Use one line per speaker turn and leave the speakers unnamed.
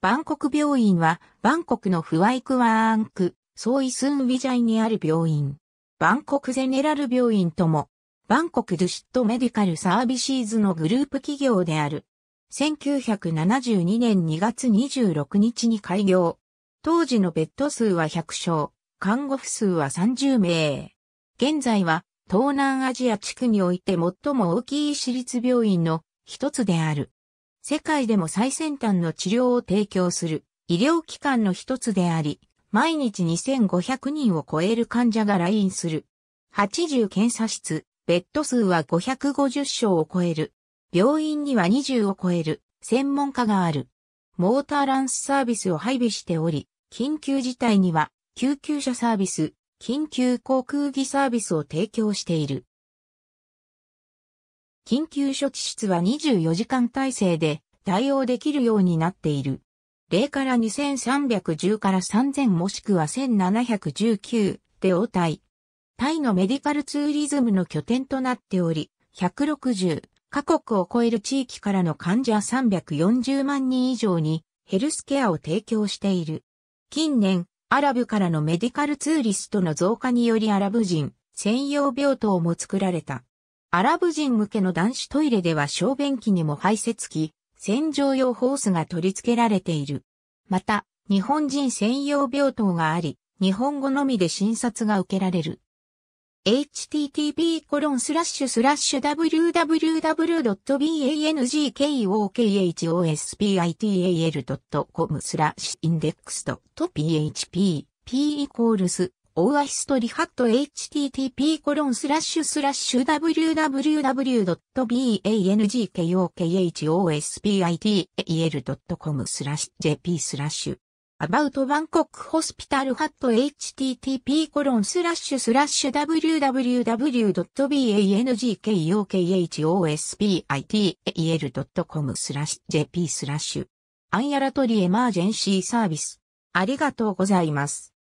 バンコク病院は、バンコクのフワイクワーン区、ソイスンビジャイにある病院。バンコクゼネラル病院とも、バンコクドゥシットメディカルサービシーズのグループ企業である。1972年2月26日に開業。当時のベッド数は100床、看護婦数は30名。現在は、東南アジア地区において最も大きい私立病院の一つである。世界でも最先端の治療を提供する医療機関の一つであり、毎日2500人を超える患者が来院する。80検査室、ベッド数は550床を超える。病院には20を超える専門家がある。モーターランスサービスを配備しており、緊急事態には救急車サービス、緊急航空機サービスを提供している。緊急処置室は24時間体制で対応できるようになっている。0から2310から3000もしくは1719で応対。タイのメディカルツーリズムの拠点となっており、160カ国を超える地域からの患者340万人以上にヘルスケアを提供している。近年、アラブからのメディカルツーリストの増加によりアラブ人専用病棟も作られた。アラブ人向けの男子トイレでは小便器にも排泄器、洗浄用ホースが取り付けられている。また、日本人専用病棟があり、日本語のみで診察が受けられる。http://www.bangkokhospital.com スラッシュ index.php p イコールスオーアヒストリハット http コロンスラッシュスラッシュ w w w b a n g k o k h o s p i t a l c o m スラッシュ jp スラッシュ about Bangkok Hospital Hut http コロンスラッシュスラッシュ w w w b a n g k o k h o s p i t a l c o m スラッシュ jp スラッシュアンヤラトリエマージェンシーサービスありがとうございます。